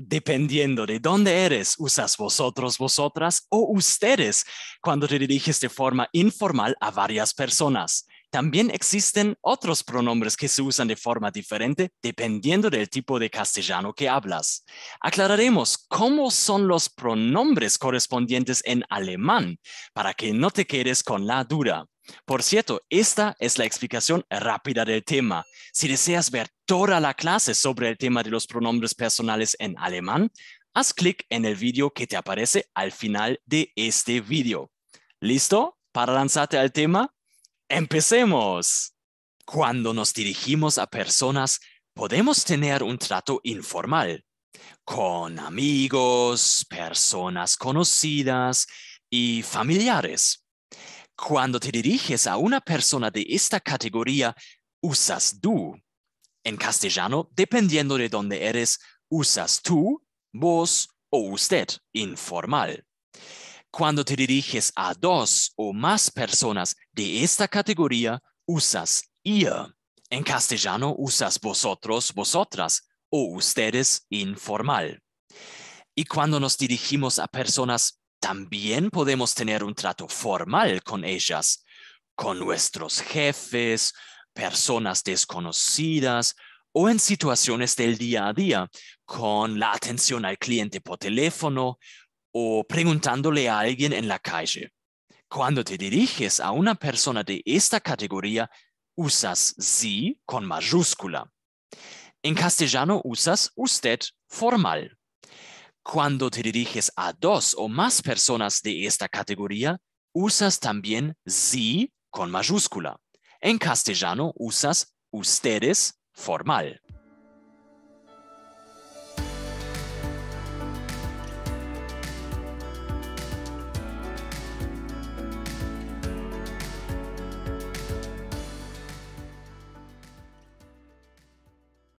Dependiendo de dónde eres, usas vosotros, vosotras o ustedes cuando te diriges de forma informal a varias personas. También existen otros pronombres que se usan de forma diferente dependiendo del tipo de castellano que hablas. Aclararemos cómo son los pronombres correspondientes en alemán para que no te quedes con la duda. Por cierto, esta es la explicación rápida del tema. Si deseas ver toda la clase sobre el tema de los pronombres personales en alemán, haz clic en el vídeo que te aparece al final de este vídeo. ¿Listo para lanzarte al tema? ¡Empecemos! Cuando nos dirigimos a personas, podemos tener un trato informal con amigos, personas conocidas y familiares. Cuando te diriges a una persona de esta categoría, usas tú. En castellano, dependiendo de dónde eres, usas tú, vos o usted, informal. Cuando te diriges a dos o más personas de esta categoría, usas ihr. En castellano usas vosotros, vosotras o ustedes informal. Y cuando nos dirigimos a personas también podemos tener un trato formal con ellas, con nuestros jefes, personas desconocidas o en situaciones del día a día, con la atención al cliente por teléfono o preguntándole a alguien en la calle. Cuando te diriges a una persona de esta categoría, usas sí con mayúscula. En castellano usas usted formal. Cuando te diriges a dos o más personas de esta categoría, usas también sí con mayúscula. En castellano usas ustedes formal.